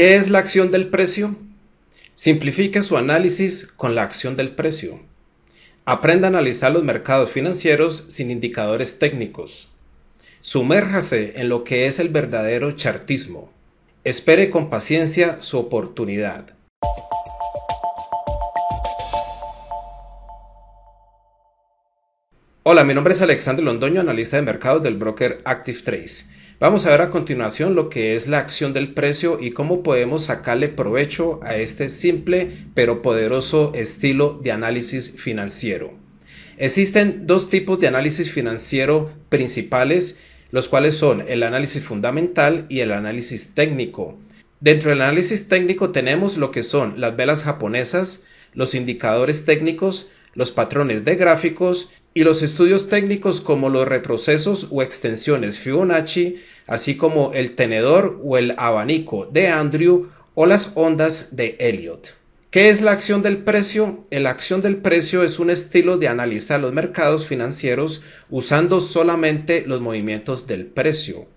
¿Qué es la acción del precio? Simplifique su análisis con la acción del precio. Aprenda a analizar los mercados financieros sin indicadores técnicos. Sumérjase en lo que es el verdadero chartismo. Espere con paciencia su oportunidad. Hola, mi nombre es Alexander Londoño, analista de mercados del broker Active Trace. Vamos a ver a continuación lo que es la acción del precio y cómo podemos sacarle provecho a este simple pero poderoso estilo de análisis financiero. Existen dos tipos de análisis financiero principales, los cuales son el análisis fundamental y el análisis técnico. Dentro del análisis técnico tenemos lo que son las velas japonesas, los indicadores técnicos, los patrones de gráficos y los estudios técnicos como los retrocesos o extensiones Fibonacci, así como el tenedor o el abanico de Andrew o las ondas de Elliot. ¿Qué es la acción del precio? La acción del precio es un estilo de analizar los mercados financieros usando solamente los movimientos del precio.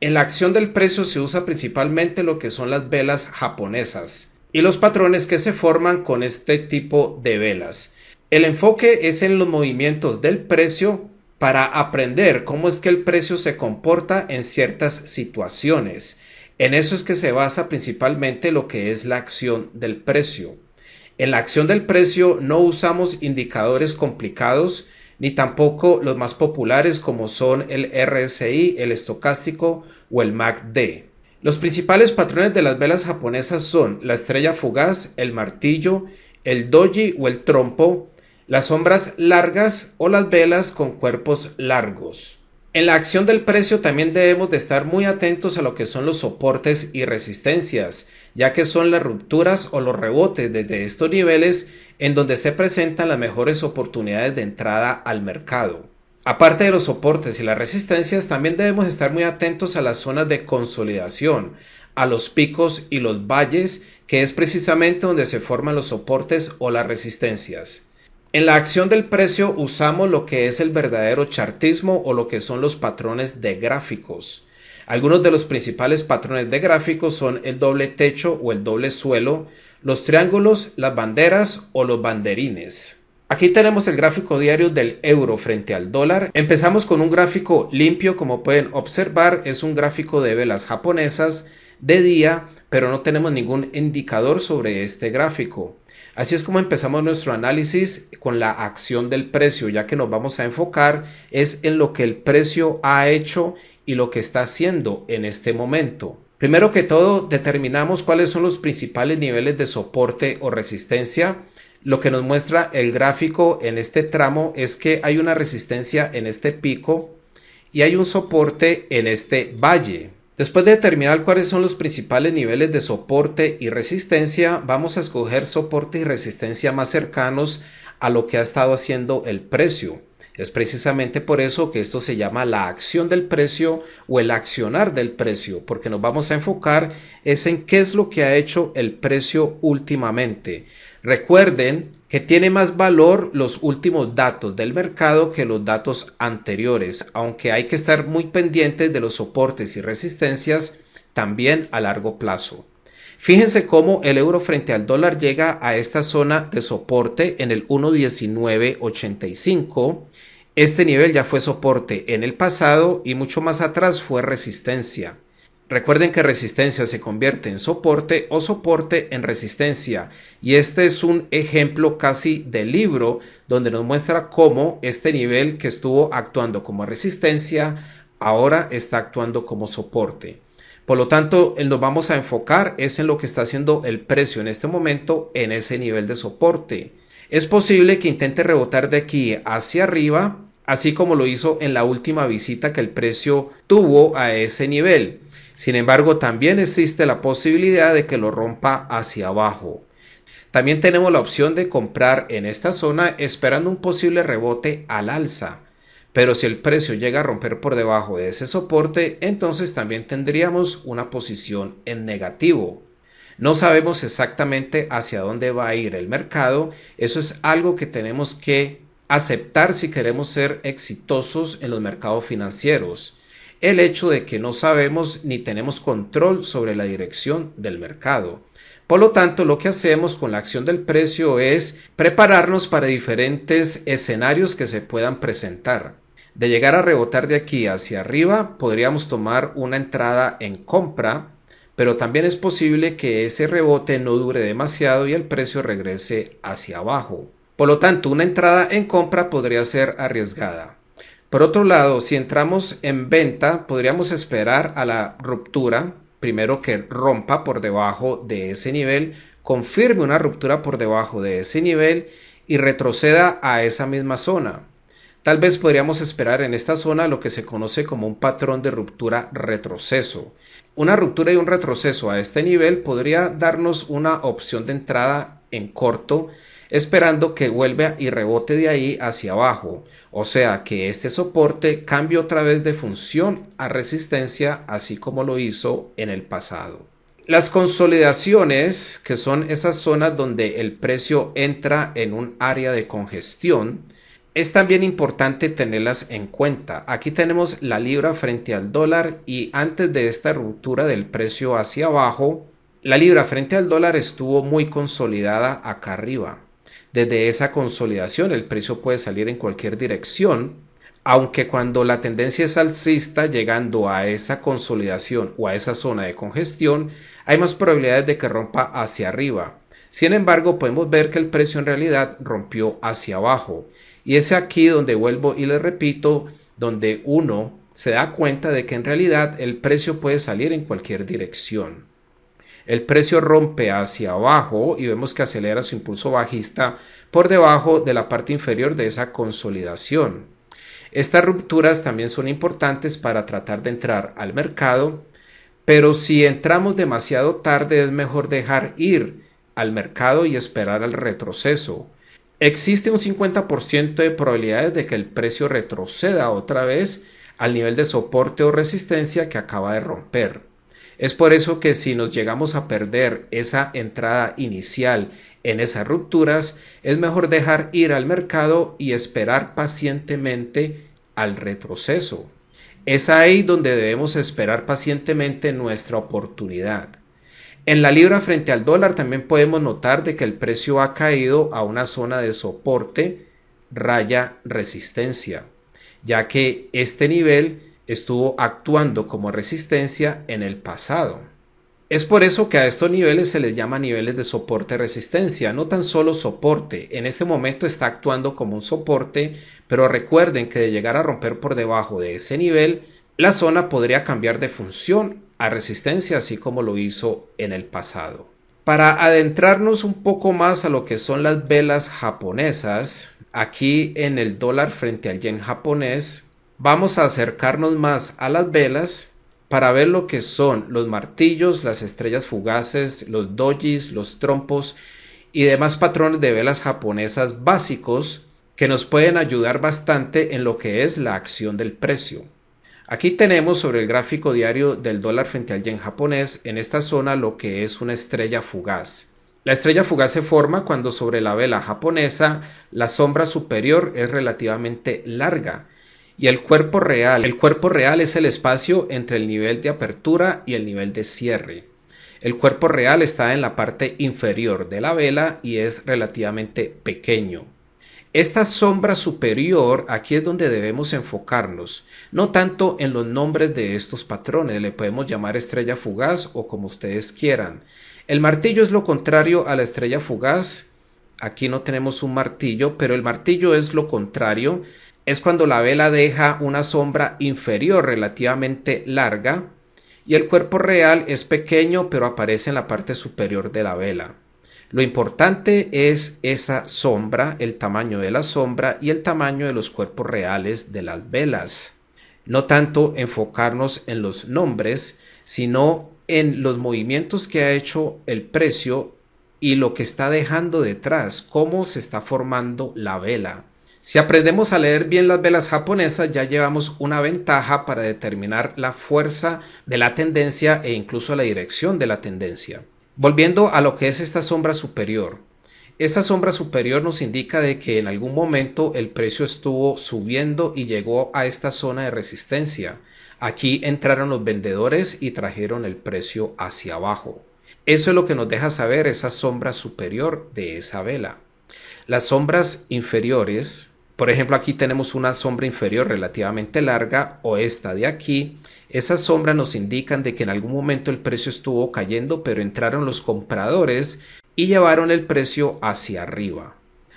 En la acción del precio se usa principalmente lo que son las velas japonesas y los patrones que se forman con este tipo de velas. El enfoque es en los movimientos del precio para aprender cómo es que el precio se comporta en ciertas situaciones. En eso es que se basa principalmente lo que es la acción del precio. En la acción del precio no usamos indicadores complicados ni tampoco los más populares como son el RSI, el estocástico o el MACD. Los principales patrones de las velas japonesas son la estrella fugaz, el martillo, el doji o el trompo las sombras largas o las velas con cuerpos largos. En la acción del precio también debemos de estar muy atentos a lo que son los soportes y resistencias, ya que son las rupturas o los rebotes desde estos niveles en donde se presentan las mejores oportunidades de entrada al mercado. Aparte de los soportes y las resistencias, también debemos estar muy atentos a las zonas de consolidación, a los picos y los valles, que es precisamente donde se forman los soportes o las resistencias. En la acción del precio usamos lo que es el verdadero chartismo o lo que son los patrones de gráficos. Algunos de los principales patrones de gráficos son el doble techo o el doble suelo, los triángulos, las banderas o los banderines. Aquí tenemos el gráfico diario del euro frente al dólar. Empezamos con un gráfico limpio, como pueden observar, es un gráfico de velas japonesas de día, pero no tenemos ningún indicador sobre este gráfico. Así es como empezamos nuestro análisis con la acción del precio, ya que nos vamos a enfocar es en lo que el precio ha hecho y lo que está haciendo en este momento. Primero que todo, determinamos cuáles son los principales niveles de soporte o resistencia. Lo que nos muestra el gráfico en este tramo es que hay una resistencia en este pico y hay un soporte en este valle. Después de determinar cuáles son los principales niveles de soporte y resistencia, vamos a escoger soporte y resistencia más cercanos a lo que ha estado haciendo el precio. Es precisamente por eso que esto se llama la acción del precio o el accionar del precio, porque nos vamos a enfocar es en qué es lo que ha hecho el precio últimamente. Recuerden que tiene más valor los últimos datos del mercado que los datos anteriores, aunque hay que estar muy pendientes de los soportes y resistencias también a largo plazo. Fíjense cómo el euro frente al dólar llega a esta zona de soporte en el 1.1985. Este nivel ya fue soporte en el pasado y mucho más atrás fue resistencia. Recuerden que resistencia se convierte en soporte o soporte en resistencia. Y este es un ejemplo casi de libro donde nos muestra cómo este nivel que estuvo actuando como resistencia ahora está actuando como soporte. Por lo tanto, eh, nos vamos a enfocar es en lo que está haciendo el precio en este momento en ese nivel de soporte. Es posible que intente rebotar de aquí hacia arriba, así como lo hizo en la última visita que el precio tuvo a ese nivel. Sin embargo, también existe la posibilidad de que lo rompa hacia abajo. También tenemos la opción de comprar en esta zona esperando un posible rebote al alza. Pero si el precio llega a romper por debajo de ese soporte, entonces también tendríamos una posición en negativo. No sabemos exactamente hacia dónde va a ir el mercado. Eso es algo que tenemos que aceptar si queremos ser exitosos en los mercados financieros el hecho de que no sabemos ni tenemos control sobre la dirección del mercado. Por lo tanto, lo que hacemos con la acción del precio es prepararnos para diferentes escenarios que se puedan presentar. De llegar a rebotar de aquí hacia arriba, podríamos tomar una entrada en compra, pero también es posible que ese rebote no dure demasiado y el precio regrese hacia abajo. Por lo tanto, una entrada en compra podría ser arriesgada. Por otro lado, si entramos en venta, podríamos esperar a la ruptura, primero que rompa por debajo de ese nivel, confirme una ruptura por debajo de ese nivel y retroceda a esa misma zona. Tal vez podríamos esperar en esta zona lo que se conoce como un patrón de ruptura retroceso. Una ruptura y un retroceso a este nivel podría darnos una opción de entrada en corto esperando que vuelva y rebote de ahí hacia abajo, o sea que este soporte cambie otra vez de función a resistencia así como lo hizo en el pasado. Las consolidaciones, que son esas zonas donde el precio entra en un área de congestión, es también importante tenerlas en cuenta. Aquí tenemos la libra frente al dólar y antes de esta ruptura del precio hacia abajo, la libra frente al dólar estuvo muy consolidada acá arriba. Desde esa consolidación el precio puede salir en cualquier dirección, aunque cuando la tendencia es alcista, llegando a esa consolidación o a esa zona de congestión, hay más probabilidades de que rompa hacia arriba. Sin embargo, podemos ver que el precio en realidad rompió hacia abajo. Y es aquí donde vuelvo y le repito, donde uno se da cuenta de que en realidad el precio puede salir en cualquier dirección. El precio rompe hacia abajo y vemos que acelera su impulso bajista por debajo de la parte inferior de esa consolidación. Estas rupturas también son importantes para tratar de entrar al mercado, pero si entramos demasiado tarde es mejor dejar ir al mercado y esperar al retroceso. Existe un 50% de probabilidades de que el precio retroceda otra vez al nivel de soporte o resistencia que acaba de romper. Es por eso que si nos llegamos a perder esa entrada inicial en esas rupturas, es mejor dejar ir al mercado y esperar pacientemente al retroceso. Es ahí donde debemos esperar pacientemente nuestra oportunidad. En la libra frente al dólar también podemos notar de que el precio ha caído a una zona de soporte, raya, resistencia, ya que este nivel estuvo actuando como resistencia en el pasado. Es por eso que a estos niveles se les llama niveles de soporte-resistencia, no tan solo soporte. En este momento está actuando como un soporte, pero recuerden que de llegar a romper por debajo de ese nivel, la zona podría cambiar de función a resistencia, así como lo hizo en el pasado. Para adentrarnos un poco más a lo que son las velas japonesas, aquí en el dólar frente al yen japonés, vamos a acercarnos más a las velas para ver lo que son los martillos, las estrellas fugaces, los dojis, los trompos y demás patrones de velas japonesas básicos que nos pueden ayudar bastante en lo que es la acción del precio. Aquí tenemos sobre el gráfico diario del dólar frente al yen japonés en esta zona lo que es una estrella fugaz. La estrella fugaz se forma cuando sobre la vela japonesa la sombra superior es relativamente larga y el cuerpo real. El cuerpo real es el espacio entre el nivel de apertura y el nivel de cierre. El cuerpo real está en la parte inferior de la vela y es relativamente pequeño. Esta sombra superior aquí es donde debemos enfocarnos, no tanto en los nombres de estos patrones, le podemos llamar estrella fugaz o como ustedes quieran. El martillo es lo contrario a la estrella fugaz, aquí no tenemos un martillo, pero el martillo es lo contrario es cuando la vela deja una sombra inferior relativamente larga y el cuerpo real es pequeño pero aparece en la parte superior de la vela. Lo importante es esa sombra, el tamaño de la sombra y el tamaño de los cuerpos reales de las velas. No tanto enfocarnos en los nombres, sino en los movimientos que ha hecho el precio y lo que está dejando detrás, cómo se está formando la vela. Si aprendemos a leer bien las velas japonesas, ya llevamos una ventaja para determinar la fuerza de la tendencia e incluso la dirección de la tendencia. Volviendo a lo que es esta sombra superior. Esa sombra superior nos indica de que en algún momento el precio estuvo subiendo y llegó a esta zona de resistencia. Aquí entraron los vendedores y trajeron el precio hacia abajo. Eso es lo que nos deja saber esa sombra superior de esa vela. Las sombras inferiores por ejemplo, aquí tenemos una sombra inferior relativamente larga o esta de aquí. Esas sombras nos indican de que en algún momento el precio estuvo cayendo, pero entraron los compradores y llevaron el precio hacia arriba.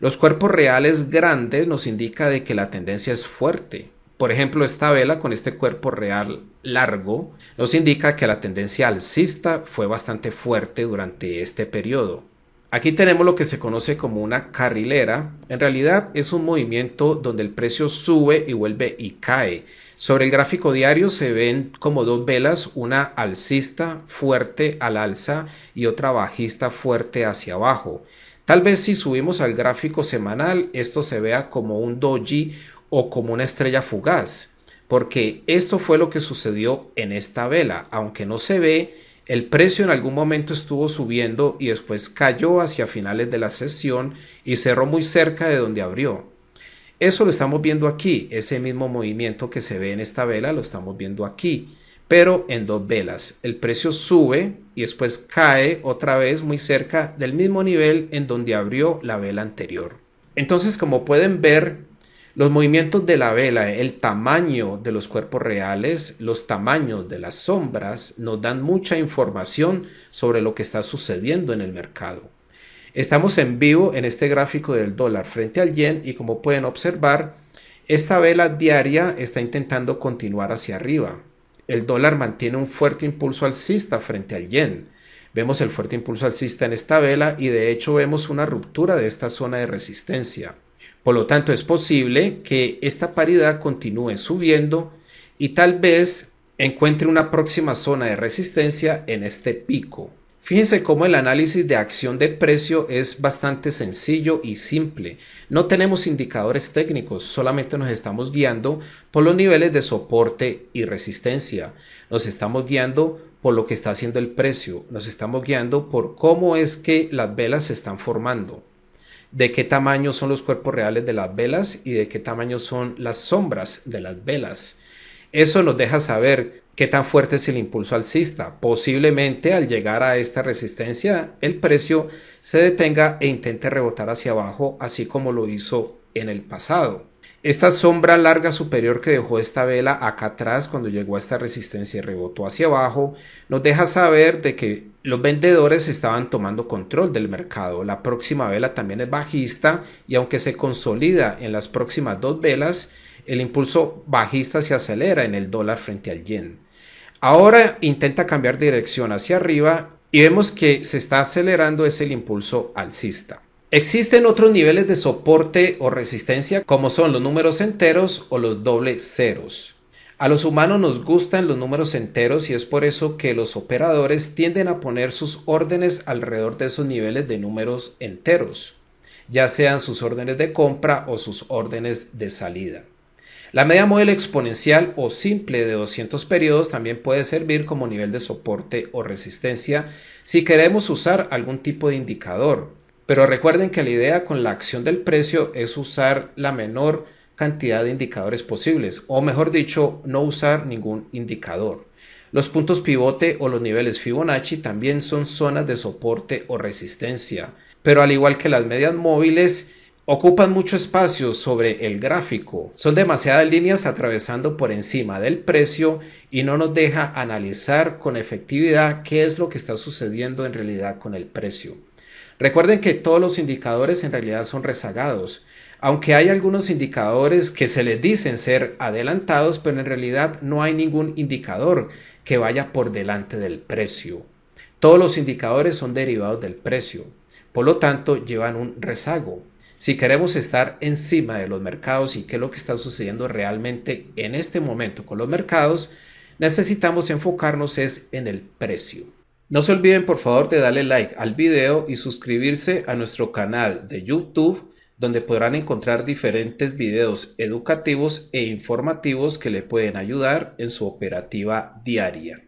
Los cuerpos reales grandes nos indica de que la tendencia es fuerte. Por ejemplo, esta vela con este cuerpo real largo nos indica que la tendencia alcista fue bastante fuerte durante este periodo. Aquí tenemos lo que se conoce como una carrilera. En realidad es un movimiento donde el precio sube y vuelve y cae. Sobre el gráfico diario se ven como dos velas, una alcista fuerte al alza y otra bajista fuerte hacia abajo. Tal vez si subimos al gráfico semanal esto se vea como un doji o como una estrella fugaz, porque esto fue lo que sucedió en esta vela, aunque no se ve el precio en algún momento estuvo subiendo y después cayó hacia finales de la sesión y cerró muy cerca de donde abrió. Eso lo estamos viendo aquí, ese mismo movimiento que se ve en esta vela lo estamos viendo aquí, pero en dos velas. El precio sube y después cae otra vez muy cerca del mismo nivel en donde abrió la vela anterior. Entonces, como pueden ver, los movimientos de la vela, el tamaño de los cuerpos reales, los tamaños de las sombras nos dan mucha información sobre lo que está sucediendo en el mercado. Estamos en vivo en este gráfico del dólar frente al yen y como pueden observar, esta vela diaria está intentando continuar hacia arriba. El dólar mantiene un fuerte impulso alcista frente al yen. Vemos el fuerte impulso alcista en esta vela y de hecho vemos una ruptura de esta zona de resistencia. Por lo tanto, es posible que esta paridad continúe subiendo y tal vez encuentre una próxima zona de resistencia en este pico. Fíjense cómo el análisis de acción de precio es bastante sencillo y simple. No tenemos indicadores técnicos, solamente nos estamos guiando por los niveles de soporte y resistencia. Nos estamos guiando por lo que está haciendo el precio, nos estamos guiando por cómo es que las velas se están formando de qué tamaño son los cuerpos reales de las velas y de qué tamaño son las sombras de las velas. Eso nos deja saber qué tan fuerte es el impulso alcista. Posiblemente al llegar a esta resistencia, el precio se detenga e intente rebotar hacia abajo, así como lo hizo en el pasado. Esta sombra larga superior que dejó esta vela acá atrás cuando llegó a esta resistencia y rebotó hacia abajo, nos deja saber de que los vendedores estaban tomando control del mercado. La próxima vela también es bajista y aunque se consolida en las próximas dos velas, el impulso bajista se acelera en el dólar frente al yen. Ahora intenta cambiar dirección hacia arriba y vemos que se está acelerando es el impulso alcista. Existen otros niveles de soporte o resistencia como son los números enteros o los doble ceros. A los humanos nos gustan los números enteros y es por eso que los operadores tienden a poner sus órdenes alrededor de esos niveles de números enteros, ya sean sus órdenes de compra o sus órdenes de salida. La media modelo exponencial o simple de 200 periodos también puede servir como nivel de soporte o resistencia si queremos usar algún tipo de indicador, pero recuerden que la idea con la acción del precio es usar la menor cantidad de indicadores posibles, o mejor dicho, no usar ningún indicador. Los puntos pivote o los niveles Fibonacci también son zonas de soporte o resistencia, pero al igual que las medias móviles, Ocupan mucho espacio sobre el gráfico, son demasiadas líneas atravesando por encima del precio y no nos deja analizar con efectividad qué es lo que está sucediendo en realidad con el precio. Recuerden que todos los indicadores en realidad son rezagados, aunque hay algunos indicadores que se les dicen ser adelantados, pero en realidad no hay ningún indicador que vaya por delante del precio. Todos los indicadores son derivados del precio, por lo tanto llevan un rezago. Si queremos estar encima de los mercados y qué es lo que está sucediendo realmente en este momento con los mercados, necesitamos enfocarnos es en el precio. No se olviden por favor de darle like al video y suscribirse a nuestro canal de YouTube donde podrán encontrar diferentes videos educativos e informativos que le pueden ayudar en su operativa diaria.